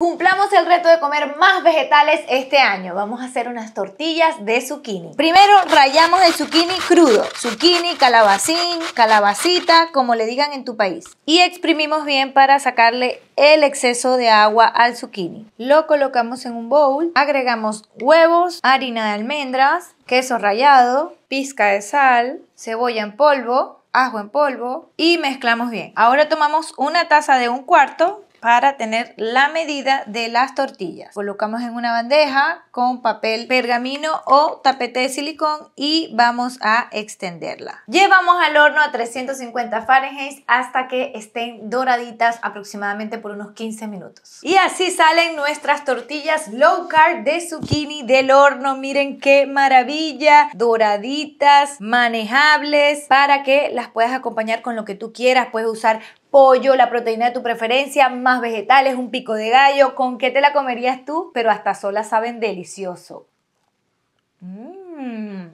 Cumplamos el reto de comer más vegetales este año. Vamos a hacer unas tortillas de zucchini. Primero rayamos el zucchini crudo. Zucchini, calabacín, calabacita, como le digan en tu país. Y exprimimos bien para sacarle el exceso de agua al zucchini. Lo colocamos en un bowl. Agregamos huevos, harina de almendras, queso rallado, pizca de sal, cebolla en polvo, ajo en polvo y mezclamos bien. Ahora tomamos una taza de un cuarto para tener la medida de las tortillas. Colocamos en una bandeja con papel pergamino o tapete de silicón y vamos a extenderla. Llevamos al horno a 350 Fahrenheit hasta que estén doraditas aproximadamente por unos 15 minutos. Y así salen nuestras tortillas low carb de zucchini del horno. Miren qué maravilla, doraditas, manejables para que las puedas acompañar con lo que tú quieras. Puedes usar pollo, la proteína de tu preferencia, vegetales, un pico de gallo, ¿con qué te la comerías tú? Pero hasta sola saben delicioso. Mmm.